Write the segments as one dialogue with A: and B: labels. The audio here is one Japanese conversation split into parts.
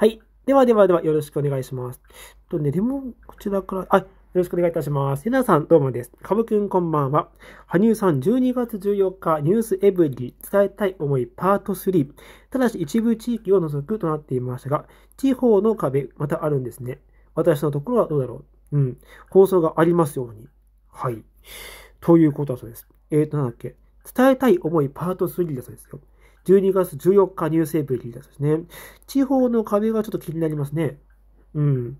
A: はい。ではではでは、よろしくお願いします。とね、でも、こちらから、あ、よろしくお願いいたします。皆さん、どうもです。かぶくん、こんばんは。羽生さん、12月14日、ニュースエブリ伝えたい思い、パート3。ただし、一部地域を除くとなっていましたが、地方の壁、またあるんですね。私のところはどうだろう。うん。放送がありますように。はい。ということだそうです。えーと、なんだっけ。伝えたい思い、パート3だそうですよ。12月14日ニュースエブリィですね。地方の壁がちょっと気になりますね。うん。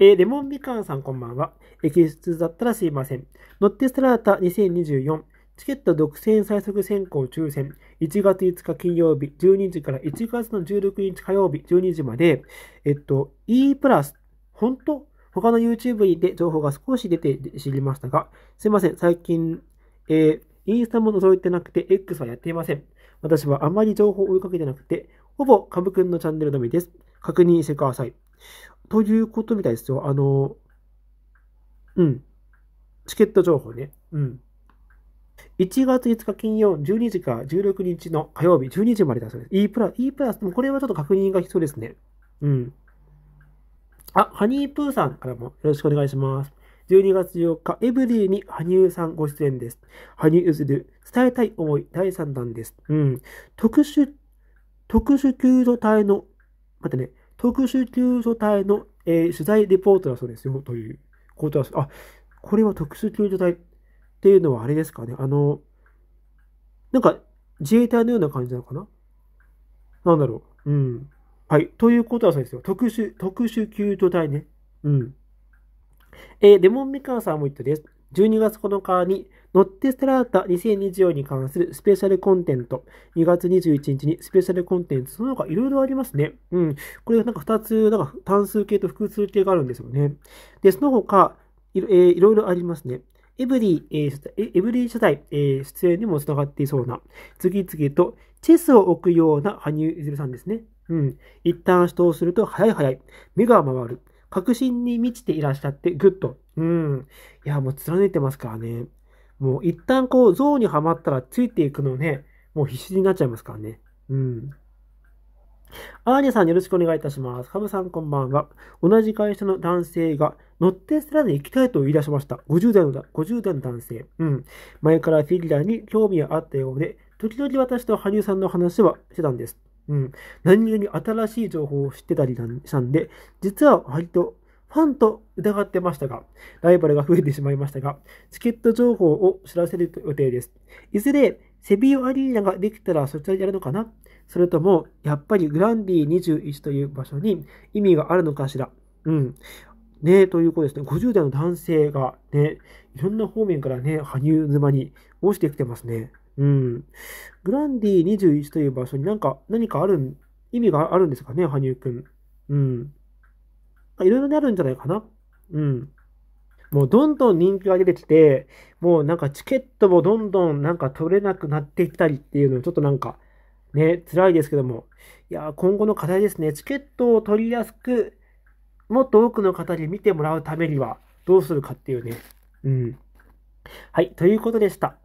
A: えー、レモンみかんさんこんばんは。エキスだったらすいません。ノッテストラータ2024。チケット独占最速選考抽選、1月5日金曜日、12時から1月の16日火曜日、12時まで、えっと、E プラス、本当他の YouTube で情報が少し出て知りましたが、すいません、最近、えー、インスタも覗いてなくて、X はやっていません。私はあまり情報を追いかけてなくて、ほぼ株くんのチャンネルのみです。確認してください。ということみたいですよ。あの、うん。チケット情報ね。うん。1月5日金曜12時から16日の火曜日12時までだそうです。E プラス、E プラス、でもこれはちょっと確認が必要ですね。うん。あ、ハニープーさんからもよろしくお願いします。12月8日、エブリィに羽生さんご出演です。羽生結弦、伝えたい思い第3弾です。うん。特殊、特殊救助隊の、待ってね、特殊救助隊の、えー、取材レポートだそうですよ、ということは、あ、これは特殊救助隊っていうのはあれですかね、あの、なんか自衛隊のような感じなのかななんだろう。うん。はい。ということはそうですよ。特殊、特殊救助隊ね。うん。えー、デモンメカーさんも言ったです。12月9日にノッテステラータ2024に関するスペシャルコンテンツ、2月21日にスペシャルコンテンツ、その他いろいろありますね。うん。これなんか2つ、なんか単数形と複数形があるんですよね。で、その他、いろ,、えいろありますね。エブリー、えー、エブリー社体、えー、出演にも繋がっていそうな、次々とチェスを置くような羽生結弦さんですね。うん。一旦主導すると、早い早い。目が回る。確信に満ちていらっしゃって、ぐっと。うん。いや、もう貫いてますからね。もう一旦こう、像にはまったらついていくのね、もう必死になっちゃいますからね。うん。アーニャさんよろしくお願いいたします。カブさんこんばんは。同じ会社の男性が乗ってすらに行きたいと言い出しました。50代のだ、50代の男性。うん。前からフィギュアに興味はあったようで、時々私と羽生さんの話はしてたんです。うん、何気に新しい情報を知ってたりしたんで、実は割とファンと疑ってましたが、ライバルが増えてしまいましたが、チケット情報を知らせる予定です。いずれ、セビオアリーナができたらそちらでやるのかなそれとも、やっぱりグランディ21という場所に意味があるのかしらうん。ねということですね。50代の男性がね、いろんな方面からね、羽生沼に落ちてきてますね。うん。グランディ21という場所になんか、何かある、意味があるんですかね、羽生くん。うん。いろいろあるんじゃないかな。うん。もうどんどん人気が出てきて、もうなんかチケットもどんどんなんか取れなくなってきたりっていうのちょっとなんか、ね、辛いですけども。いや、今後の課題ですね。チケットを取りやすく、もっと多くの方に見てもらうためには、どうするかっていうね。うん。はい、ということでした。